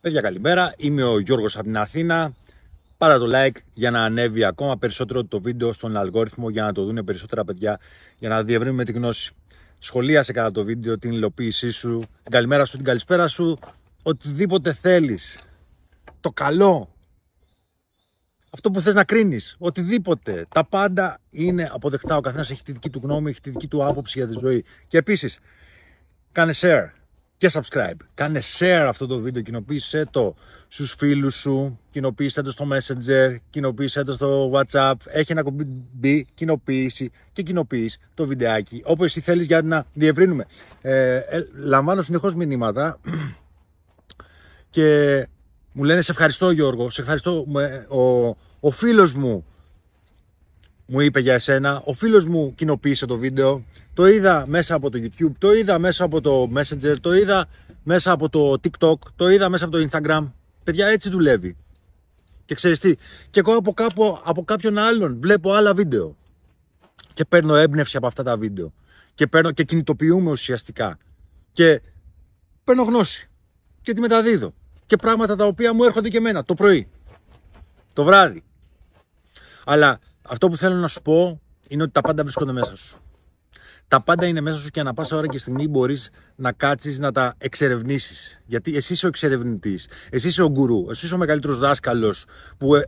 Παιδιά καλημέρα, είμαι ο Γιώργος από την Αθήνα. Πάρα το like για να ανέβει ακόμα περισσότερο το βίντεο στον αλγόριθμο για να το δουν περισσότερα παιδιά, για να διευρύνουμε τη γνώση. Σχολίασε κατά το βίντεο την υλοποίησή σου, την καλημέρα σου, την καλησπέρα σου, οτιδήποτε θέλεις, το καλό, αυτό που θες να κρίνεις, οτιδήποτε. Τα πάντα είναι αποδεκτά, ο καθένας έχει τη δική του γνώμη, έχει τη δική του άποψη για τη ζωή. Και επίσης, κάνε share, και subscribe. Κάνε share αυτό το βίντεο, κοινοποίησέ το στους φίλους σου, κοινοποίησέ το στο Messenger, κοινοποίησέ το στο WhatsApp. Έχει ένα κουμπί κοινοποίηση και κοινοποιείς το βιντεάκι όπως εσύ θέλεις για να διευρύνουμε. Ε, ε λαμβάνω συνεχώς μηνύματα και μου λένε σε ευχαριστώ Γιώργο, σε ευχαριστώ ε, ο, ο φίλος μου μου είπε για εσένα, ο φίλος μου κοινοποίησε το βίντεο, το είδα μέσα από το YouTube, το είδα μέσα από το Messenger, το είδα μέσα από το TikTok, το είδα μέσα από το Instagram. Παιδιά έτσι δουλεύει. Και ξέρεις τι, και εγώ από, από κάποιον άλλον βλέπω άλλα βίντεο και παίρνω έμπνευση από αυτά τα βίντεο και, παίρνω, και κινητοποιούμε ουσιαστικά και παίρνω γνώση και τη μεταδίδω και πράγματα τα οποία μου έρχονται και εμένα το πρωί, το βράδυ. Αλλά αυτό που θέλω να σου πω είναι ότι τα πάντα βρίσκονται μέσα σου. Τα πάντα είναι μέσα σου και ανά πάσα ώρα και στιγμή μπορείς να κάτσεις να τα εξερευνήσεις. Γιατί εσύ είσαι ο εξερευνητής, εσύ είσαι ο γκουρού, εσύ είσαι ο μεγαλύτερος δάσκαλος που ε,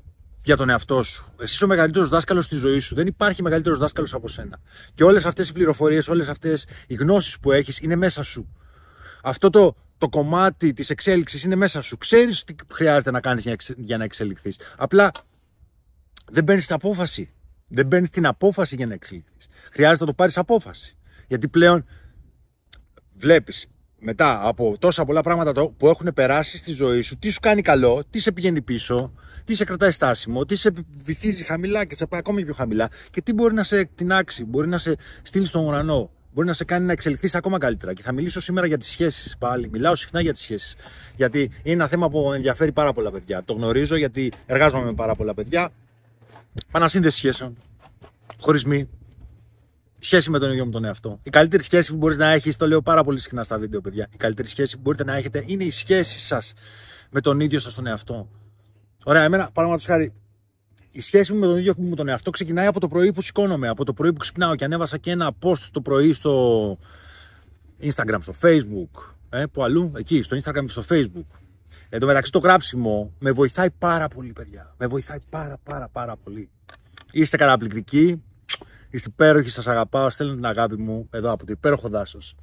για τον εαυτό σου. Εσύ είσαι ο μεγαλύτερος δάσκαλος τη ζωή σου. Δεν υπάρχει μεγαλύτερος δάσκαλος από σένα. Και όλες αυτές οι πληροφορίες, όλες αυτές οι γνώσεις που έχεις είναι μέσα σου. Αυτό το, το κομμάτι της εξέλιξης είναι μέσα σου. Ξέρεις τι χρειάζεται να κάνεις για, να εξελιχθείς. Απλά δεν παίρνεις την απόφαση. Δεν παίρνεις την απόφαση για να εξελιχθείς. Χρειάζεται να το πάρεις απόφαση. Γιατί πλέον βλέπεις μετά από τόσα πολλά πράγματα που έχουν περάσει στη ζωή σου, τι σου κάνει καλό, τι σε πηγαίνει πίσω, τι σε κρατάει στάσιμο, τι σε βυθίζει χαμηλά και σε πάει ακόμη πιο χαμηλά και τι μπορεί να σε εκτινάξει, μπορεί να σε στείλει στον ουρανό, μπορεί να σε κάνει να εξελιχθείς ακόμα καλύτερα. Και θα μιλήσω σήμερα για τις σχέσεις πάλι. Μιλάω συχνά για τις σχέσεις. Γιατί είναι ένα θέμα που ενδιαφέρει πάρα πολλά παιδιά. Το γνωρίζω γιατί εργάζομαι με πάρα πολλά παιδιά. Πανασύνδεση σχέσεων. Χωρισμοί. Σχέση με τον ίδιο μου τον εαυτό. Η καλύτερη σχέση που μπορείς να έχεις, το λέω πάρα πολύ συχνά στα βίντεο, παιδιά. Η καλύτερη σχέση που μπορείτε να έχετε είναι η σχέση σας με τον ίδιο σας τον εαυτό. Ωραία, εμένα, παραδείγματος χάρη, η σχέση μου με τον ίδιο μου τον εαυτό ξεκινάει από το πρωί που σηκώνομαι, από το πρωί που ξυπνάω και ανέβασα και ένα post το πρωί στο Instagram, στο Facebook, ε, που αλλού, εκεί, στο Instagram και στο Facebook. Εν τω μεταξύ το γράψιμο με βοηθάει πάρα πολύ, παιδιά. Με βοηθάει πάρα πάρα πάρα πολύ. Είστε καταπληκτικοί. Είστε υπέροχοι, σας αγαπάω. Στέλνω την αγάπη μου εδώ από το υπέροχο δάσος.